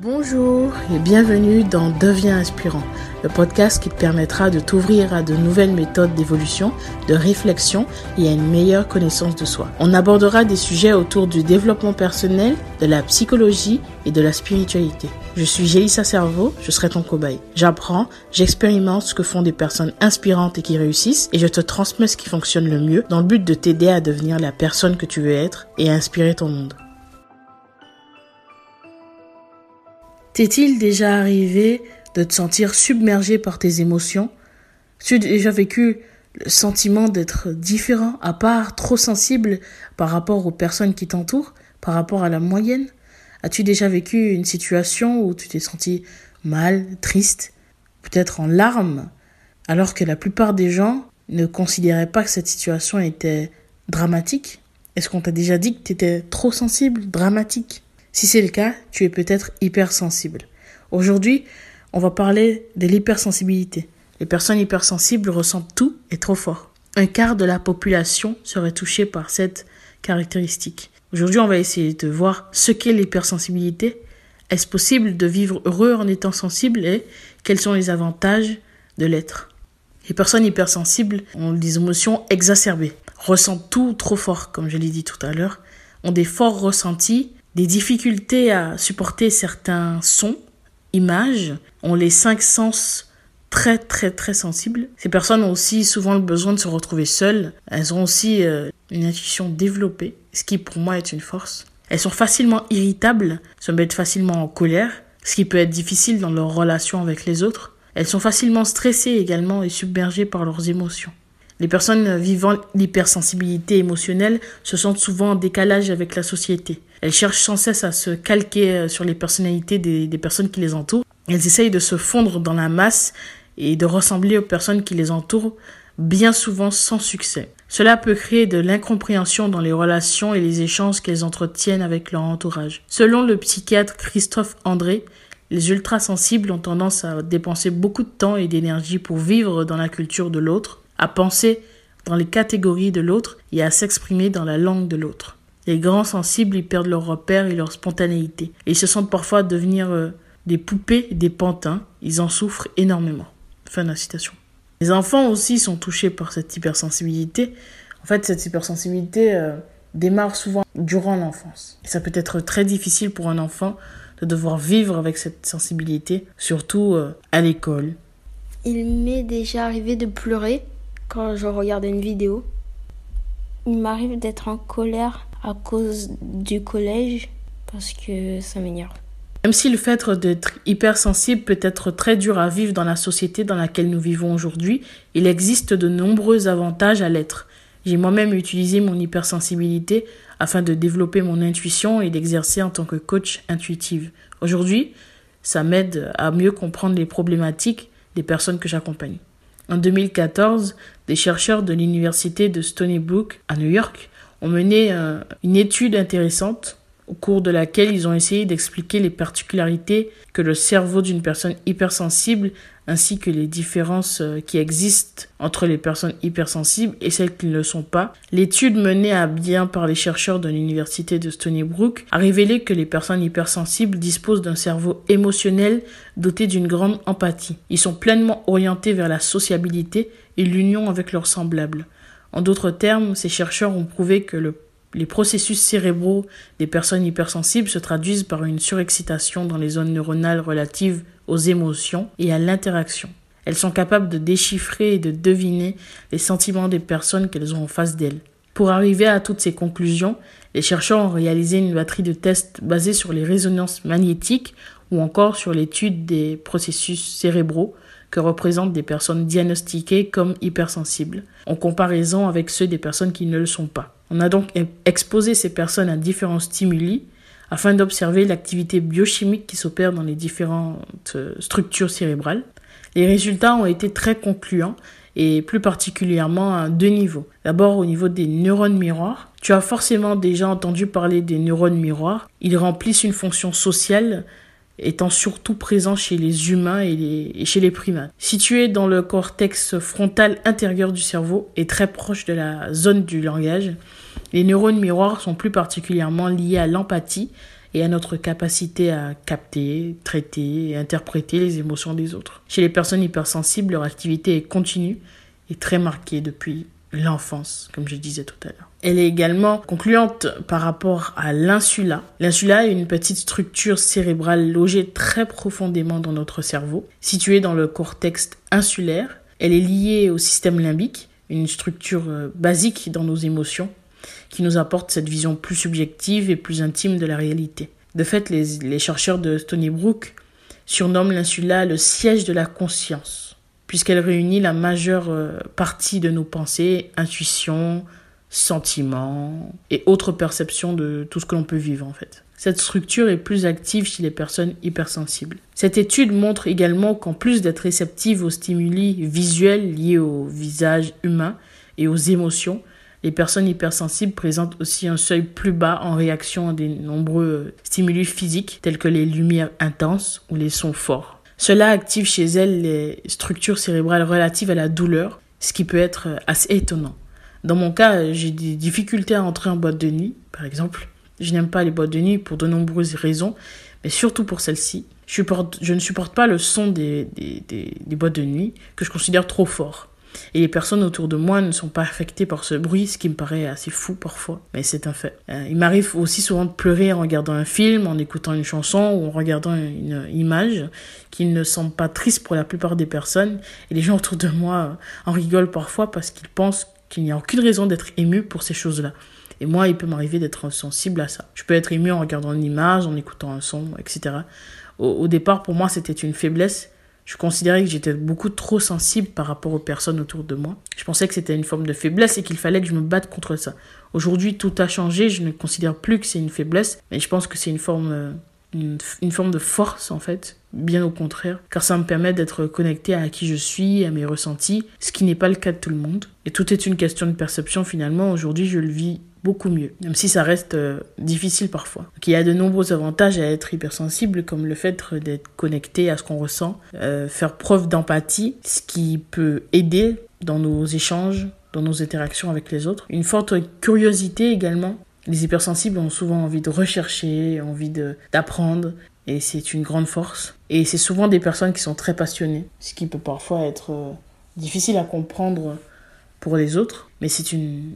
Bonjour et bienvenue dans Deviens inspirant, le podcast qui te permettra de t'ouvrir à de nouvelles méthodes d'évolution, de réflexion et à une meilleure connaissance de soi. On abordera des sujets autour du développement personnel, de la psychologie et de la spiritualité. Je suis Jélissa Cerveau, je serai ton cobaye. J'apprends, j'expérimente ce que font des personnes inspirantes et qui réussissent et je te transmets ce qui fonctionne le mieux dans le but de t'aider à devenir la personne que tu veux être et à inspirer ton monde. tes il déjà arrivé de te sentir submergé par tes émotions Tu as déjà vécu le sentiment d'être différent, à part, trop sensible par rapport aux personnes qui t'entourent, par rapport à la moyenne As-tu déjà vécu une situation où tu t'es senti mal, triste, peut-être en larmes, alors que la plupart des gens ne considéraient pas que cette situation était dramatique Est-ce qu'on t'a déjà dit que tu étais trop sensible, dramatique si c'est le cas, tu es peut-être hypersensible. Aujourd'hui, on va parler de l'hypersensibilité. Les personnes hypersensibles ressentent tout et trop fort. Un quart de la population serait touchée par cette caractéristique. Aujourd'hui, on va essayer de voir ce qu'est l'hypersensibilité. Est-ce possible de vivre heureux en étant sensible et quels sont les avantages de l'être Les personnes hypersensibles ont des émotions exacerbées, ressentent tout trop fort, comme je l'ai dit tout à l'heure, ont des forts ressentis des difficultés à supporter certains sons, images, ont les cinq sens très très très sensibles. Ces personnes ont aussi souvent le besoin de se retrouver seules. Elles ont aussi euh, une intuition développée, ce qui pour moi est une force. Elles sont facilement irritables, se mettent facilement en colère, ce qui peut être difficile dans leur relation avec les autres. Elles sont facilement stressées également et submergées par leurs émotions. Les personnes vivant l'hypersensibilité émotionnelle se sentent souvent en décalage avec la société. Elles cherchent sans cesse à se calquer euh, sur les personnalités des, personnes qui les entourent. Elles essayent de se fondre dans la masse et de ressembler aux personnes qui les entourent, bien souvent sans succès. Cela peut créer de l'incompréhension dans les relations et les échanges qu'elles entretiennent avec leur entourage. Selon le psychiatre Christophe André, les ultrasensibles ont tendance à dépenser beaucoup de temps et d'énergie pour vivre dans la culture de l'autre, à penser dans les catégories de l'autre et à s'exprimer dans la langue de l'autre. Les grands sensibles, ils perdent leur repère et leur spontanéité. ils se sentent parfois devenir euh, des poupées, des pantins. Ils en souffrent énormément. Fin de citation. Les enfants aussi sont touchés par cette hypersensibilité. En fait, cette hypersensibilité euh, démarre souvent durant l'enfance. Et ça peut être très difficile pour un enfant de devoir vivre avec cette sensibilité, surtout euh, à l'école. Il m'est déjà arrivé de pleurer quand je regardais une vidéo. Il m'arrive d'être en colère à cause du collège parce que ça m'énerve. Même si le fait d'être hypersensible peut être très dur à vivre dans la société dans laquelle nous vivons aujourd'hui, il existe de nombreux avantages à l'être. J'ai moi-même utilisé mon hypersensibilité afin de développer mon intuition et d'exercer en tant que coach intuitive. Aujourd'hui, ça m'aide à mieux comprendre les problématiques des personnes que j'accompagne. En 2014, des chercheurs de l'université de Stony Brook à New York ont mené euh, une étude intéressante au cours de laquelle ils ont essayé d'expliquer les particularités que le cerveau d'une personne hypersensible ainsi que les différences euh, qui existent entre les personnes hypersensibles et celles qui ne le sont pas. L'étude menée à bien par les chercheurs de l'université de Stony Brook a révélé que les personnes hypersensibles disposent d'un cerveau émotionnel doté d'une grande empathie. Ils sont pleinement orientés vers la sociabilité et l'union avec leurs semblables. En d'autres termes, ces chercheurs ont prouvé que les processus cérébraux des personnes hypersensibles se traduisent par une surexcitation dans les zones neuronales relatives aux émotions et à l'interaction. Elles sont capables de déchiffrer et de deviner les sentiments des personnes qu'elles ont en face d'elles. Pour arriver à toutes ces conclusions, les chercheurs ont réalisé une batterie de tests basée sur les résonances magnétiques ou encore sur l'étude des processus cérébraux que représentent des personnes diagnostiquées comme hypersensibles, en comparaison avec ceux des personnes qui ne le sont pas. On a donc e-, exposé ces personnes à différents stimuli afin d'observer l'activité biochimique qui s'opère dans les différentes euh, structures cérébrales. Les résultats ont été très concluants et plus particulièrement à deux niveaux. D'abord au niveau des neurones miroirs. Tu as forcément déjà entendu parler des neurones miroirs. Ils remplissent une fonction sociale étant surtout présent chez les humains et, chez les primates. Situé dans le cortex frontal intérieur du cerveau et très proche de la zone du langage, les neurones miroirs sont plus particulièrement liés à l'empathie et à notre capacité à capter, traiter et interpréter les émotions des autres. Chez les personnes hypersensibles, leur activité est continue et très marquée depuis l'enfance, comme je disais tout à l'heure. Elle est également concluante par rapport à l'insula. L'insula est une petite structure cérébrale logée très profondément dans notre cerveau, située dans le cortex insulaire. Elle est liée au système limbique, une structure euh, basique dans nos émotions, qui nous apporte cette vision plus subjective et plus intime de la réalité. De fait, les, les chercheurs de Stony Brook surnomment l'insula le siège de la conscience puisqu'elle réunit la majeure euh, partie de nos pensées, intuitions, sentiments et autres perceptions de tout ce que l'on peut vivre en fait. Cette structure est plus active chez les personnes hypersensibles. Cette étude montre également qu'en plus d'être réceptive aux stimuli visuels liés au visage humain et aux émotions, les personnes hypersensibles présentent aussi un seuil plus bas en réaction à des nombreux euh, stimuli physiques tels que les lumières intenses ou les sons forts. Cela active chez elle les structures cérébrales relatives à la douleur, ce qui peut être euh, assez étonnant. Dans mon cas, j'ai des difficultés à entrer en boîte de nuit, par exemple. Je n'aime pas les boîtes de nuit pour de nombreuses raisons, mais surtout pour celle-ci. Je, ne supporte pas le son des boîtes de nuit, que je considère trop fort. Et les personnes autour de moi ne sont pas affectées par ce bruit, ce qui me paraît assez fou parfois, mais c'est un fait. Euh, il m'arrive aussi souvent de pleurer en regardant un film, en écoutant une chanson ou en regardant une image qui ne semble pas triste pour la plupart des personnes. Et les gens autour de moi euh, en rigolent parfois parce qu'ils pensent qu'il n'y a aucune raison d'être ému pour ces choses-là. Et moi, il peut m'arriver d'être sensible à ça. Je peux être ému en regardant une image, en écoutant un son, etc. au départ, pour moi, c'était une faiblesse je considérais que j'étais beaucoup trop sensible par rapport aux personnes autour de moi. Je pensais que c'était une forme de faiblesse et qu'il fallait que je me batte contre ça. Aujourd'hui, tout a changé. Je ne considère plus que c'est une faiblesse, mais je pense que c'est une forme, euh, une, forme de force en fait. Bien au contraire, car ça me permet d'être connecté à qui je suis, à mes ressentis, ce qui n'est pas le cas de tout le monde. Et tout est une question de perception finalement. Aujourd'hui, je le vis beaucoup mieux, même si ça reste euh, difficile parfois. il y a de nombreux avantages à être hypersensible, comme le fait d'être connecté à ce qu'on ressent, euh, faire preuve d'empathie, ce qui peut aider dans nos échanges, dans nos interactions avec les autres. Une forte curiosité également. Les hypersensibles ont souvent envie de rechercher, envie d'apprendre, et c'est une grande force. Et c'est souvent des personnes qui sont très passionnées, ce qui peut parfois être euh, difficile à comprendre pour les autres, mais c'est une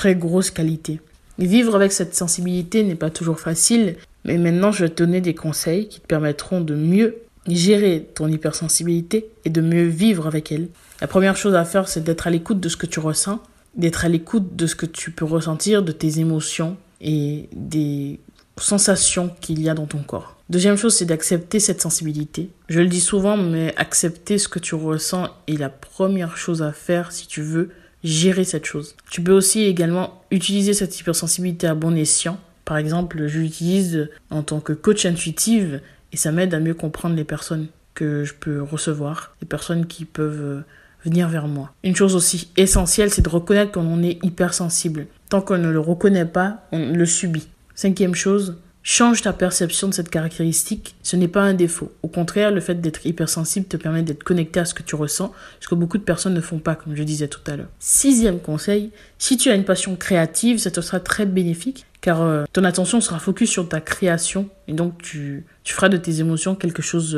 très grosse qualité. Vivre avec cette sensibilité n'est pas toujours facile, mais maintenant je vais te donner des conseils qui te permettront de mieux gérer ton hypersensibilité et de mieux vivre avec elle. La première chose à faire, c'est d'être à l'écoute de ce que tu ressens, d'être à l'écoute de ce que tu peux ressentir, de tes émotions et des sensations qu'il y a dans ton corps. Deuxième chose, c'est d'accepter cette sensibilité. Je le dis souvent, mais accepter ce que tu ressens est la première chose à faire si tu veux gérer cette chose. Tu peux aussi également utiliser cette hypersensibilité à bon escient. Par exemple, je l'utilise en tant que coach intuitive et ça m'aide à mieux comprendre les personnes que je peux recevoir, les personnes qui peuvent euh, venir vers moi. Une chose aussi essentielle, c'est de reconnaître qu'on est hypersensible. Tant qu'on ne le reconnaît pas, on le subit. Cinquième chose, Change ta perception de cette caractéristique, ce n'est pas un défaut. Au contraire, le fait d'être hypersensible te permet d'être connecté à ce que tu ressens, ce que beaucoup de personnes ne font pas, comme je disais tout à l'heure. Sixième conseil, si tu as une passion créative, ça te sera très bénéfique, car euh, ton attention sera focus sur ta création, et donc tu, feras de tes émotions quelque chose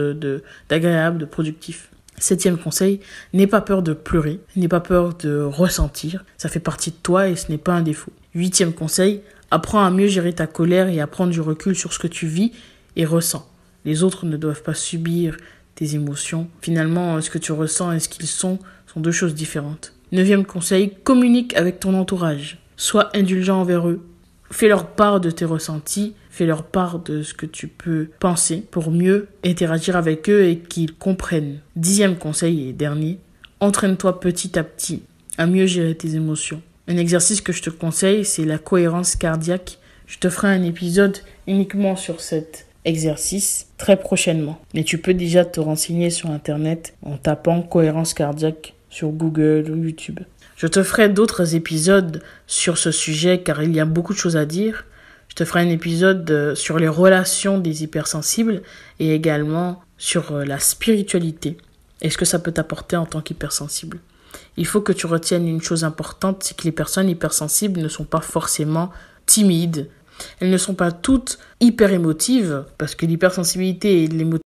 d'agréable, de, de productif. Septième conseil, n'aie pas peur de pleurer, n'aie pas peur de ressentir, ça fait partie de toi et ce n'est pas un défaut. Huitième conseil, Apprends à mieux gérer ta colère et à prendre du recul sur ce que tu vis et ressens. Les autres ne doivent pas subir tes émotions. Finalement, ce que tu ressens et ce qu'ils sont sont deux choses différentes. Neuvième conseil, communique avec ton entourage. Sois indulgent envers eux. Fais leur part de tes ressentis, fais leur part de ce que tu peux penser pour mieux interagir avec eux et qu'ils comprennent. Dixième conseil et dernier, entraîne-toi petit à petit à mieux gérer tes émotions. Un exercice que je te conseille, c'est la cohérence cardiaque. Je te ferai un épisode uniquement sur cet exercice très prochainement. Mais tu peux déjà te renseigner sur Internet en tapant cohérence cardiaque sur Google ou YouTube. Je te ferai d'autres épisodes sur ce sujet car il y a beaucoup de choses à dire. Je te ferai un épisode euh, sur les relations des hypersensibles et également sur euh, la spiritualité est ce que ça peut t'apporter en tant qu'hypersensible il faut que tu retiennes une chose importante, c'est que les personnes hypersensibles ne sont pas forcément timides. Elles ne sont pas toutes hyper émotives, parce que l'hypersensibilité et l'émotivité